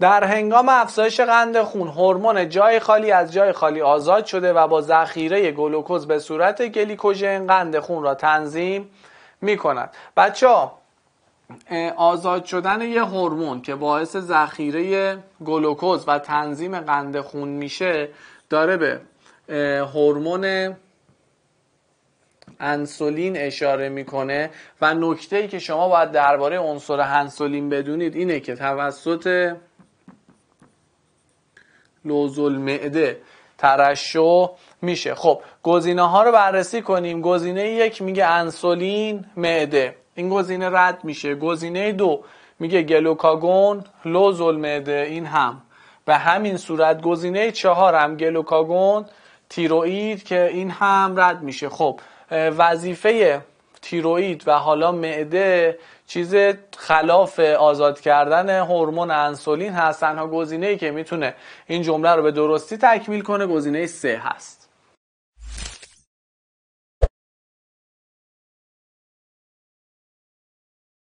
در هنگام افزایش قند خون هورمون جای خالی از جای خالی آزاد شده و با ذخیره گلوکوز به صورت گلیکوژن قند خون را تنظیم می کند بچه آزاد شدن یه هورمون که باعث ذخیره گلوکوز و تنظیم قند خون میشه داره به هورمون انسولین اشاره میکنه و نکته ای که شما باید درباره عنصر انسولین بدونید اینه که توسط لوزول معده ترشو میشه خب گزینه ها رو بررسی کنیم گزینه یک میگه انسولین معده این گزینه رد میشه گزینه دو میگه گلوکاگون لوزول معده این هم به همین صورت گزینه چهار هم گلوکاگون تیروئید که این هم رد میشه خب وظیفه تیروئید و حالا معده چیز خلاف آزاد کردن هورمون انسولین هست تنها گزینه ای که میتونه این جمله رو به درستی تکمیل کنه گزینه سه هست